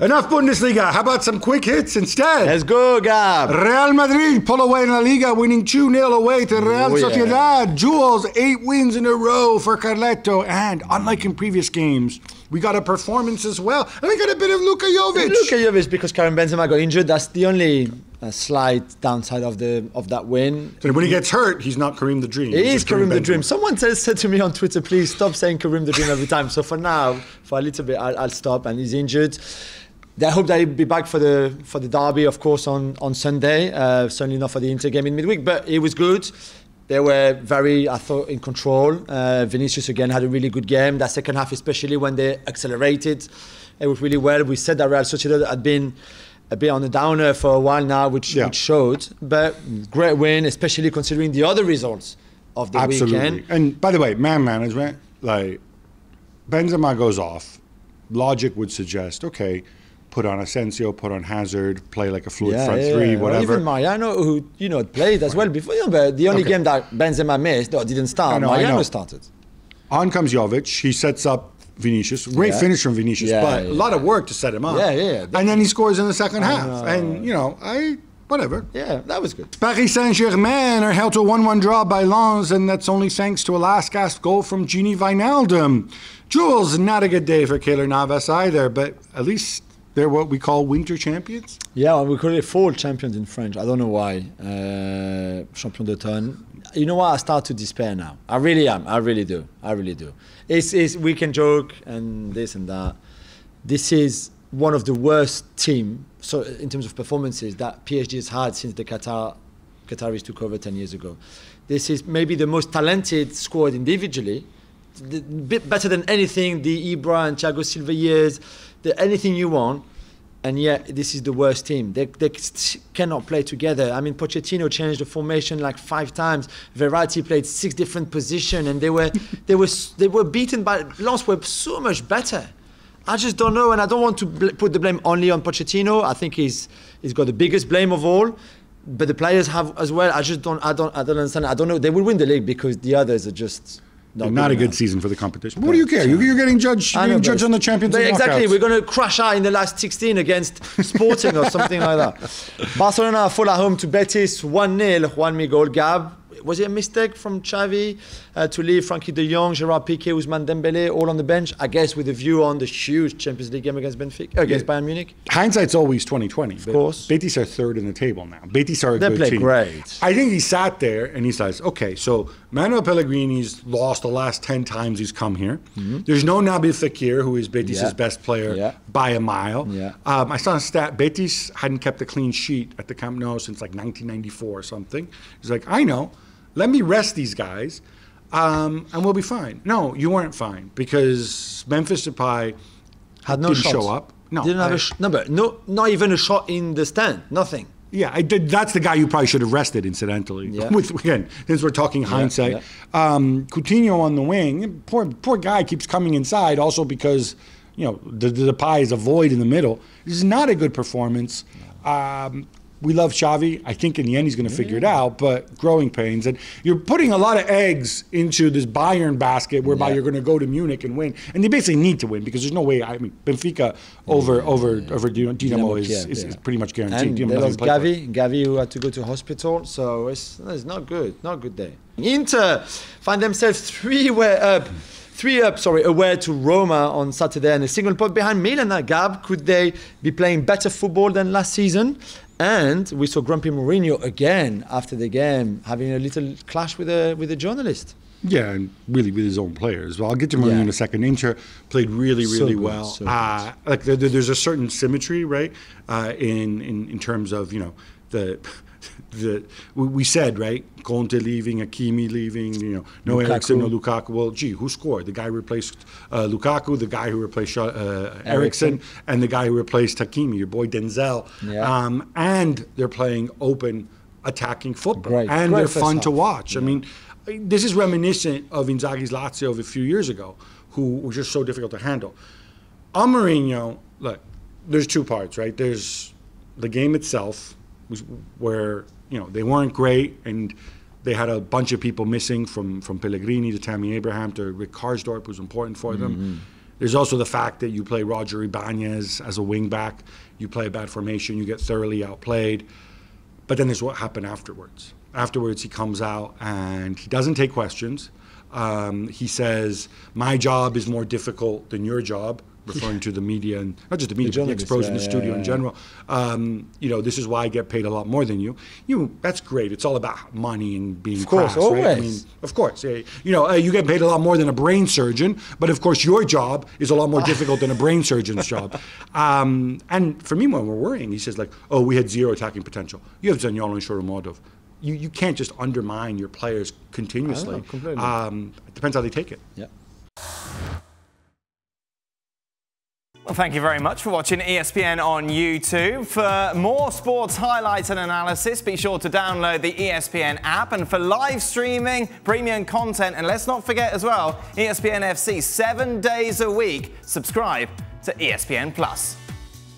Enough Bundesliga. How about some quick hits instead? Let's go, Gab. Real Madrid pull away in La Liga, winning 2 0 away to Real oh, Sociedad. Yeah. Jewels, eight wins in a row for Carletto. And unlike in previous games, we got a performance as well. And we got a bit of Luka Jovic. Luka Jovic, because Karen Benzema got injured. That's the only a uh, slight downside of the of that win. So when he gets hurt, he's not Kareem the Dream. It is Kareem, Kareem the Dream. Someone says, said to me on Twitter, please stop saying Kareem the Dream every time. So for now, for a little bit, I'll, I'll stop. And he's injured. I hope that he'll be back for the for the derby, of course, on on Sunday. Uh, certainly not for the Inter game in midweek, but it was good. They were very, I thought, in control. Uh, Vinicius again had a really good game. That second half, especially when they accelerated, it was really well. We said that Real Sociedad had been a bit on the downer for a while now, which, yeah. which showed. But great win, especially considering the other results of the Absolutely. weekend. And by the way, man management, like Benzema goes off. Logic would suggest, okay put on Asensio, put on Hazard, play like a fluid yeah, front yeah, three, yeah. whatever. even Mariano, who you know played as well before. You know, but the only okay. game that Benzema missed or didn't start, know, Mariano started. On comes Jovic. He sets up Vinicius. Great finish from Vinicius, but a lot of work to set him up. Yeah, yeah. And then he scores in the second I half. Know. And you know, I whatever. Yeah, that was good. Paris Saint Germain are held to a 1 1 draw by Lens, and that's only thanks to a last gasp goal from Genie Vinaldum. Jules, not a good day for Kaylor Navas either, but at least they're what we call winter champions? Yeah, we call it fall champions in French. I don't know why. Uh, champion d'automne. You know what? I start to despair now. I really am. I really do. I really do. It's, it's we can joke and this and that. This is one of the worst team so in terms of performances that PSG has had since the Qatar Qataris took over 10 years ago. This is maybe the most talented squad individually, the, bit better than anything the Ibra and Thiago Silva years, the, anything you want. And yet, this is the worst team. They, they cannot play together. I mean, Pochettino changed the formation like five times. Verratti played six different positions, and they were, they were, they were beaten by. Lens were so much better. I just don't know, and I don't want to put the blame only on Pochettino. I think he's he's got the biggest blame of all, but the players have as well. I just don't, I don't, I don't understand. I don't know. They will win the league because the others are just not, not a good season for the competition. What do you care? Yeah. You're getting judged. You're getting judged on the Champions League. Exactly. We're going to crush out in the last 16 against Sporting or something like that. Barcelona full at home to Betis 1 0. Juan Miguel Gab was it a mistake from Xavi uh, to leave Frankie de Jong, Gerard Piqué, Ousmane Dembele all on the bench? I guess with a view on the huge Champions League game against Benfica, against yeah. Bayern Munich. Hindsight's always 2020. Of course. Betis are third in the table now. Betis are a they good play team. great. I think he sat there and he says, okay, so Manuel Pellegrini's lost the last 10 times he's come here. Mm-hmm. There's no Nabil Fakir, who is Betis' yeah. best player yeah. by a mile. Yeah. Um, I saw a stat Betis hadn't kept a clean sheet at the Camp Nou since like 1994 or something. He's like, I know. Let me rest these guys, um, and we'll be fine. No, you weren't fine because Memphis Depay had no didn't show up. No, didn't have I, a sh- number. No, not even a shot in the stand. Nothing. Yeah, I did, that's the guy you probably should have rested, incidentally. Yeah. With again, since we're talking yeah, hindsight, yeah. Um, Coutinho on the wing, poor poor guy keeps coming inside. Also because you know the the pie is a void in the middle. This is not a good performance. Um, we love Xavi. I think in the end he's going to figure it mm. out, but growing pains. And you're putting a lot of eggs into this Bayern basket, whereby yeah. you're going to go to Munich and win. And they basically need to win because there's no way. I mean, Benfica mm. over yeah, over yeah. over Dinamo, Dinamo is, yeah, is, is, pretty much guaranteed. And there was Gavi, Gavi who had to go to hospital, so it's, it's not good. Not good day. Inter find themselves three way up. Three up, sorry, away to Roma on Saturday and a single point behind Milan. Gab, could they be playing better football than last season? And we saw Grumpy Mourinho again after the game having a little clash with a with a journalist. Yeah, and really with his own players. Well, I'll get to Mourinho yeah. in a second. Inter played really, really so good, well. So uh, like there, there's a certain symmetry, right, uh, in, in in terms of you know the the we said right Conte leaving, Akimi leaving, you know, no Lukaku. no Lukaku. Well, gee, who scored? The guy replaced uh, Lukaku, the guy who replaced uh, Ericsson, and the guy who replaced Hakimi, your boy Denzel. Yeah. Um, and they're playing open, attacking football, Great. and Great they're fun to watch. Yeah. I mean, this is reminiscent of Inzaghi's Lazio of a few years ago, who was just so difficult to handle. On Mourinho, look, there's two parts, right? There's the game itself was where you know they weren't great, and they had a bunch of people missing from from Pellegrini to Tammy Abraham to Rick Karsdorp was important for them. Mm-hmm. There's also the fact that you play Roger Ibanez as a wingback, you play a bad formation, you get thoroughly outplayed. But then there's what happened afterwards. Afterwards, he comes out and he doesn't take questions. Um, he says, My job is more difficult than your job referring to the media and not just the media, the but the exposure yeah, in the studio yeah, yeah. in general. Um, you know, this is why I get paid a lot more than you. You, that's great. It's all about money and being of course, crass, always. Right? I mean, of course. Eh, you know, eh, you get paid a lot more than a brain surgeon, but of course, your job is a lot more difficult than a brain surgeon's job. Um, and for me, when we're worrying, he says like, "Oh, we had zero attacking potential. You have Zaniolo and Shurumodov." You, you can't just undermine your players continuously. Know, oh, um, it depends how they take it. Yeah. Well, thank you very much for watching ESPN on YouTube. For more sports highlights and analysis, be sure to download the ESPN app. And for live streaming, premium content, and let's not forget as well, ESPN FC seven days a week. Subscribe to ESPN Plus.